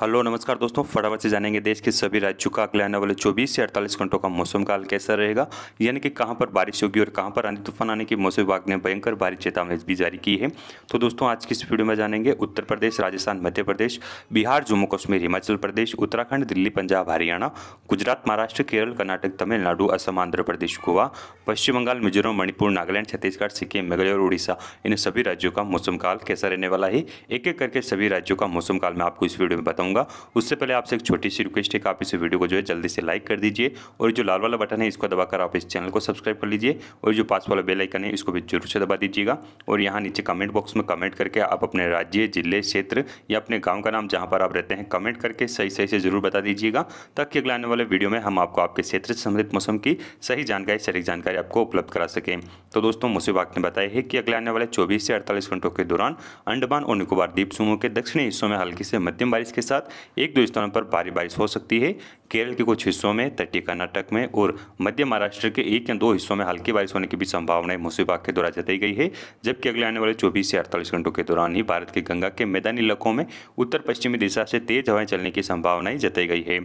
hello नमस्कार दोस्तों फटाफट से जानेंगे देश के सभी राज्यों का अगले आने वाले 24 से 48 घंटों का मौसम काल कैसा रहेगा यानी कि कहां पर बारिश होगी और कहां पर आंधी तूफान आने की मौसम विभाग ने भयंकर बारिश चेतावनी भी जारी की है तो दोस्तों आज की इस वीडियो में जानेंगे उत्तर प्रदेश राजस्थान मध्य प्रदेश बिहार जम्मू कश्मीर हिमाचल प्रदेश उत्तराखंड दिल्ली पंजाब हरियाणा गुजरात महाराष्ट्र केरल कर्नाटक तमिलनाडु असम आंध्र प्रदेश गोवा पश्चिम बंगाल मिजोरम मणिपुर नागालैंड छत्तीसगढ़ सिक्किम मेघालय और उड़ीसा इन सभी राज्यों का मौसम काल कैसा रहने वाला है एक एक करके सभी राज्यों का मौसम काल मैं आपको इस वीडियो में बताऊँ बताऊँगा उससे पहले आपसे एक छोटी सी रिक्वेस्ट है कि आप इस वीडियो को जो है जल्दी से लाइक कर दीजिए और जो लाल वाला बटन है इसको दबाकर आप इस चैनल को सब्सक्राइब कर लीजिए और जो पास वाला बेल आइकन है इसको भी जरूर से दबा दीजिएगा और यहाँ नीचे कमेंट बॉक्स में कमेंट करके आप अपने राज्य जिले क्षेत्र या अपने गाँव का नाम जहाँ पर आप रहते हैं कमेंट करके सही सही से ज़रूर बता दीजिएगा ताकि अगले आने वाले वीडियो में हम आपको आपके क्षेत्र से संबंधित मौसम की सही जानकारी सही जानकारी आपको उपलब्ध करा सकें तो दोस्तों मौसम विभाग ने बताया है कि अगले आने वाले चौबीस से अड़तालीस घंटों के दौरान अंडमान और निकोबार द्वीप समूह के दक्षिणी हिस्सों में हल्की से मध्यम बारिश के साथ साथ एक दो स्थानों पर भारी बारिश हो सकती है केरल के कुछ हिस्सों में तटीय कर्नाटक में और मध्य महाराष्ट्र के एक या दो हिस्सों में हल्की बारिश होने की भी संभावनाएं मौसम विभाग के द्वारा जताई गई है जबकि अगले आने वाले 24 से 48 घंटों के दौरान ही भारत के गंगा के मैदानी इलाकों में उत्तर पश्चिमी दिशा से तेज हवाएं चलने की संभावनाएं जताई गई है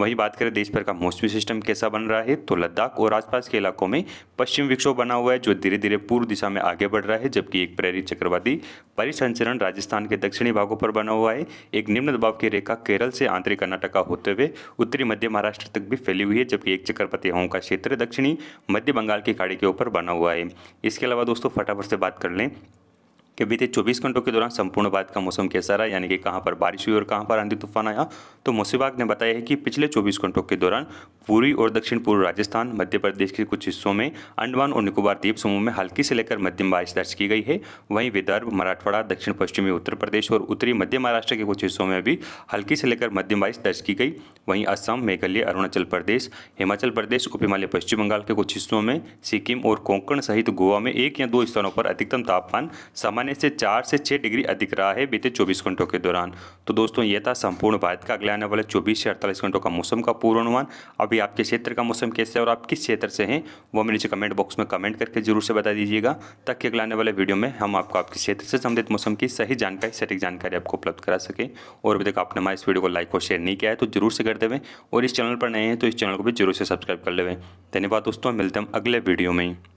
वहीं बात करें देश भर का मौसमी सिस्टम कैसा बन रहा है तो लद्दाख और आसपास के इलाकों में पश्चिम विक्षोभ बना हुआ है जो धीरे धीरे पूर्व दिशा में आगे बढ़ रहा है जबकि एक प्रेरित चक्रवाती परिसंचरण राजस्थान के दक्षिणी भागों पर बना हुआ है एक निम्न दबाव की रेखा केरल से आंतरिक कर्नाटका होते हुए उत्तरी पूर्वी मध्य महाराष्ट्र तक भी फैली हुई है जबकि एक चक्रपति हवाओं का क्षेत्र दक्षिणी मध्य बंगाल की खाड़ी के ऊपर बना हुआ है इसके अलावा दोस्तों फटाफट से बात कर लें कि बीते 24 घंटों के दौरान संपूर्ण भारत का मौसम कैसा रहा यानी कि कहां पर बारिश हुई और कहां पर आंधी तूफान आया तो मौसम विभाग ने बताया है कि पिछले 24 घंटों के दौरान पूर्वी और दक्षिण पूर्व राजस्थान मध्य प्रदेश के कुछ हिस्सों में अंडमान और निकोबार द्वीप समूह में हल्की से लेकर मध्यम बारिश दर्ज की गई है वहीं विदर्भ मराठवाड़ा दक्षिण पश्चिमी उत्तर प्रदेश और उत्तरी मध्य महाराष्ट्र के कुछ हिस्सों में भी हल्की से लेकर मध्यम बारिश दर्ज की गई वहीं असम मेघालय अरुणाचल प्रदेश हिमाचल प्रदेश उप हिमालय पश्चिम बंगाल के कुछ हिस्सों में सिक्किम और कोंकण सहित गोवा में एक या दो स्थानों पर अधिकतम तापमान सामान्य सामान्य से चार से छः डिग्री अधिक रहा है बीते 24 घंटों के दौरान तो दोस्तों यह था संपूर्ण भारत का अगले आने वाले 24 से 48 घंटों का मौसम का पूर्वानुमान अभी आपके क्षेत्र का मौसम कैसे है और आप किस क्षेत्र से हैं वो हमें नीचे कमेंट बॉक्स में कमेंट करके जरूर से बता दीजिएगा ताकि अगले आने वाले वीडियो में हम आपको आपके क्षेत्र से संबंधित मौसम की सही जानकारी सटीक जानकारी आपको उपलब्ध करा सकें और अभी तक आपने हमारे इस वीडियो को लाइक और शेयर नहीं किया है तो जरूर से कर देवें और इस चैनल पर नए हैं तो इस चैनल को भी जरूर से सब्सक्राइब कर लेवें धन्यवाद दोस्तों मिलते हम अगले वीडियो में